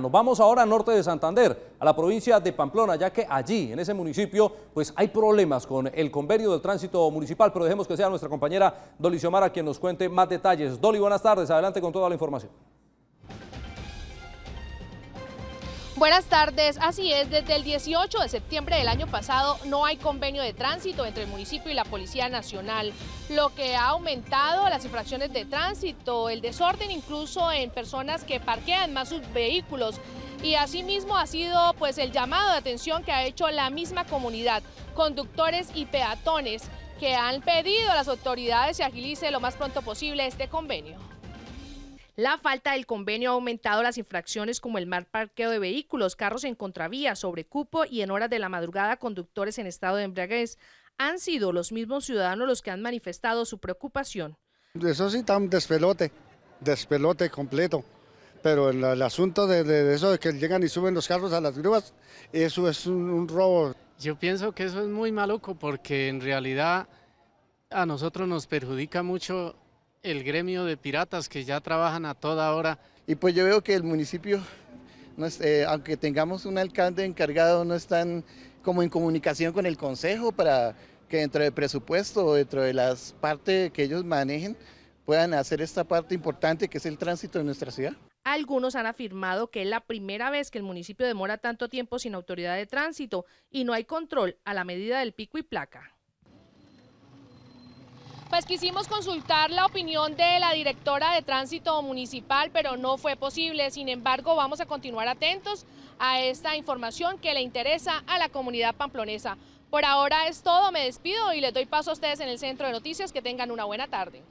Nos vamos ahora al norte de Santander, a la provincia de Pamplona, ya que allí, en ese municipio, pues hay problemas con el convenio del tránsito municipal, pero dejemos que sea nuestra compañera Doli Xiomara quien nos cuente más detalles. Dolly, buenas tardes, adelante con toda la información. Buenas tardes, así es, desde el 18 de septiembre del año pasado no hay convenio de tránsito entre el municipio y la Policía Nacional, lo que ha aumentado las infracciones de tránsito, el desorden incluso en personas que parquean más sus vehículos y asimismo ha sido pues el llamado de atención que ha hecho la misma comunidad, conductores y peatones que han pedido a las autoridades se agilice lo más pronto posible este convenio. La falta del convenio ha aumentado las infracciones como el mal parqueo de vehículos, carros en contravía, sobrecupo y en horas de la madrugada conductores en estado de embriaguez. Han sido los mismos ciudadanos los que han manifestado su preocupación. Eso sí está un despelote, despelote completo. Pero el, asunto de, eso de que llegan y suben los carros a las grúas, eso es un, robo. Yo pienso que eso es muy maluco porque en realidad a nosotros nos perjudica mucho el gremio de piratas que ya trabajan a toda hora. Y pues yo veo que el municipio, eh, aunque tengamos un alcalde encargado, no están como en comunicación con el consejo para que dentro del presupuesto, dentro de las partes que ellos manejen, puedan hacer esta parte importante que es el tránsito de nuestra ciudad. Algunos han afirmado que es la primera vez que el municipio demora tanto tiempo sin autoridad de tránsito y no hay control a la medida del pico y placa pues quisimos consultar la opinión de la directora de tránsito municipal, pero no fue posible. Sin embargo, vamos a continuar atentos a esta información que le interesa a la comunidad pamplonesa. Por ahora es todo, me despido y les doy paso a ustedes en el Centro de Noticias. Que tengan una buena tarde.